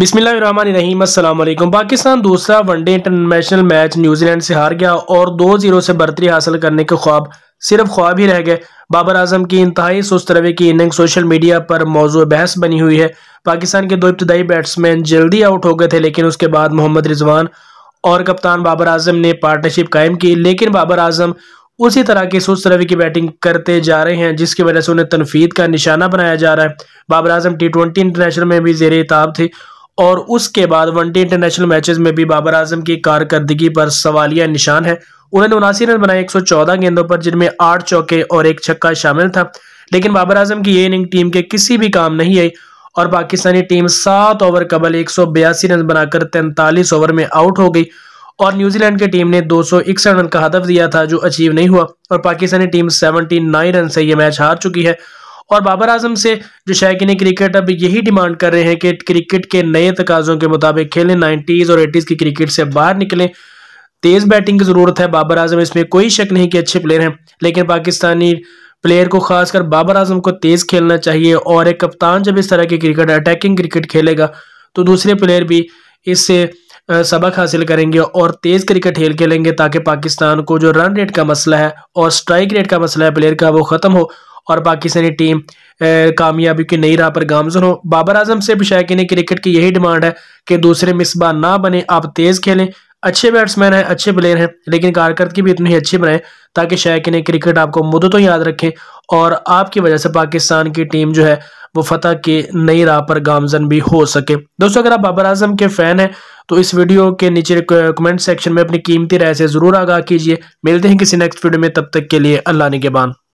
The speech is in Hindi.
बिस्मिल्लाम पाकिस्तान दूसरा वनडे इंटरनेशनल मैच न्यूजीलैंड से हार गया और दो जीरो से बर्तरी हासिल करने के ख्वाब सिर्फ ख्वाब ही रह गए बाबर आजम की इंतहाई सुस्त रवे की इनिंग सोशल मीडिया पर मौजू बहस बनी हुई है पाकिस्तान के दो इब्तदाई बैट्समैन जल्दी आउट हो गए थे लेकिन उसके बाद मोहम्मद रिजवान और कप्तान बाबर आजम ने पार्टनरशिप कायम की लेकिन बाबर आजम उसी तरह की सुस्त रवि की बैटिंग करते जा रहे हैं जिसकी वजह से उन्हें तनफीद का निशाना बनाया जा रहा है Babar Azam T twenty international में भी जेर ताब थे और उसके बाद वनडे इंटरनेशनल मैचेस में भी बाबर आजम की कारकर्दगी पर सवालिया निशान है उन्होंने उनासी रन बनाए 114 गेंदों पर जिनमें आठ चौके और एक छक्का शामिल था लेकिन बाबर आजम की ये इनिंग टीम के किसी भी काम नहीं आई और पाकिस्तानी टीम सात ओवर कबल एक रन बनाकर तैंतालीस ओवर में आउट हो गई और न्यूजीलैंड की टीम ने दो रन का हदफ दिया था जो अचीव नहीं हुआ और पाकिस्तानी टीम नाइन रन से यह मैच हार चुकी है और बाबर आजम से जो शायक क्रिकेट अब यही डिमांड कर रहे हैं कि क्रिकेट के नए तकाजों के मुताबिक खेलें नाइन्टीज़ और एटीज़ की क्रिकेट से बाहर निकलें तेज़ बैटिंग की ज़रूरत है बाबर आजम इसमें कोई शक नहीं कि अच्छे प्लेयर हैं लेकिन पाकिस्तानी प्लेयर को खासकर बाबर आजम को तेज़ खेलना चाहिए और एक कप्तान जब इस तरह की क्रिकेट अटैकिंग क्रिकेट खेलेगा तो दूसरे प्लेयर भी इससे सबक हासिल करेंगे और तेज़ क्रिकेट खेल खेलेंगे ताकि पाकिस्तान को जो रन रेट का मसला है और स्ट्राइक रेट का मसला है प्लेयर का वो ख़त्म हो और पाकिस्तानी टीम कामयाबी की नई राह पर गामजन हो बाबर आजम से भी शायक क्रिकेट की यही डिमांड है कि दूसरे मिसबा ना बने आप तेज़ खेलें अच्छे बैट्समैन हैं अच्छे प्लेयर हैं लेकिन कारकर्दगी भी इतनी अच्छी बनाए ताकि शायक ने क्रिकेट आपको मुद्दों तो याद रखें और आपकी वजह से पाकिस्तान की टीम जो है वो फतह की नई राह पर गामजन भी हो सके दोस्तों अगर आप बाबर आजम के फ़ैन हैं तो इस वीडियो के नीचे कमेंट सेक्शन में अपनी कीमती राय से ज़रूर आगाह कीजिए मिलते हैं किसी नेक्स्ट वीडियो में तब तक के लिए अल्लाह ने के बान